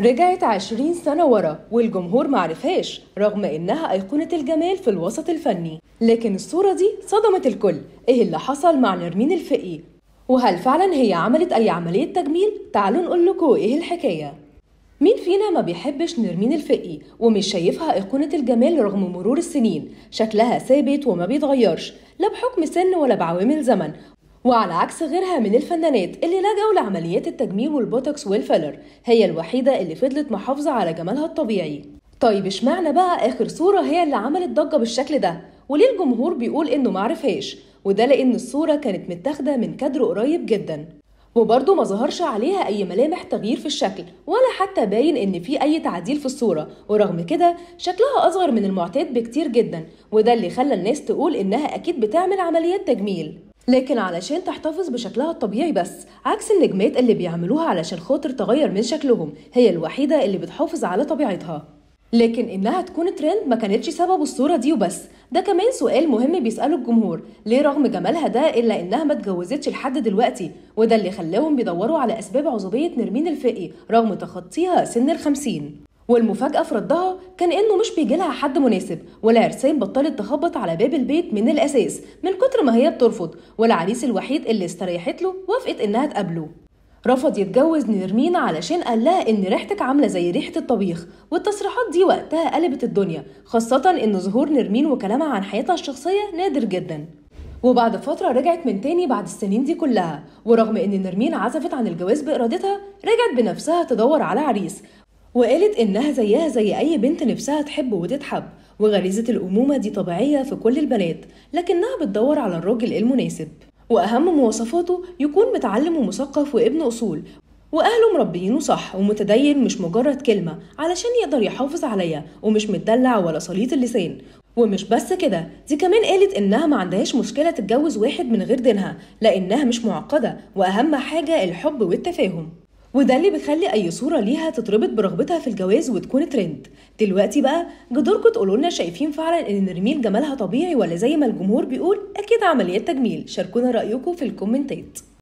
رجعت عشرين سنة ورا والجمهور معرفهاش رغم إنها أيقونة الجمال في الوسط الفني لكن الصورة دي صدمت الكل إيه اللي حصل مع نرمين الفقي وهل فعلا هي عملت أي عملية تجميل؟ تعالوا نقول لكم إيه الحكاية مين فينا ما بيحبش نرمين الفقي ومش شايفها أيقونة الجمال رغم مرور السنين شكلها ثابت وما بيتغيرش لا بحكم سن ولا بعوامل زمن وعلى عكس غيرها من الفنانات اللي لجأوا لعمليات التجميل والبوتوكس والفيلر هي الوحيدة اللي فضلت محافظة على جمالها الطبيعي طيب اشمعنى بقى آخر صورة هي اللي عملت ضجة بالشكل ده وليه الجمهور بيقول إنه معرفهاش وده لأن الصورة كانت متاخدة من كادر قريب جدا وبرضه ما ظهرش عليها أي ملامح تغيير في الشكل ولا حتى باين إن في أي تعديل في الصورة ورغم كده شكلها أصغر من المعتاد بكتير جدا وده اللي خلى الناس تقول إنها أكيد بتعمل عمليات تجميل لكن علشان تحتفظ بشكلها الطبيعي بس عكس النجمات اللي بيعملوها علشان خاطر تغير من شكلهم هي الوحيدة اللي بتحافظ على طبيعتها لكن انها تكون ترند ما كانتش سبب الصوره دي وبس ده كمان سؤال مهم بيساله الجمهور ليه رغم جمالها ده الا انها ما اتجوزتش لحد دلوقتي وده اللي خلاهم بيدوروا على اسباب عزوبيه نرمين الفقي رغم تخطيها سن الخمسين والمفاجأة في ردها كان إنه مش بيجيلها حد مناسب والعرسان بطلت تخبط على باب البيت من الأساس من كتر ما هي بترفض والعريس الوحيد اللي استريحت له وافقت إنها تقابله رفض يتجوز نرمين علشان قال لها إن ريحتك عاملة زي ريحة الطبيخ والتصريحات دي وقتها قلبت الدنيا خاصة إن ظهور نرمين وكلامها عن حياتها الشخصية نادر جدا وبعد فترة رجعت من تاني بعد السنين دي كلها ورغم إن نرمين عزفت عن الجواز بإرادتها رجعت بنفسها تدور على عريس وقالت إنها زيها زي أي بنت نفسها تحب وتتحب وغريزة الأمومة دي طبيعية في كل البنات لكنها بتدور على الراجل المناسب وأهم مواصفاته يكون متعلم ومثقف وابن أصول وأهله مربيينه صح ومتدين مش مجرد كلمة علشان يقدر يحافظ عليا ومش متدلع ولا سليط اللسان ومش بس كده دي كمان قالت انها ما عندهاش مشكله تتجوز واحد من غير دينها لانها مش معقده واهم حاجه الحب والتفاهم وده اللي بيخلي اي صوره ليها تتربط برغبتها في الجواز وتكون ترند دلوقتي بقى جدوركم تقولوا لنا شايفين فعلا ان نرميل جمالها طبيعي ولا زي ما الجمهور بيقول اكيد عمليات تجميل شاركونا رايكم في الكومنتات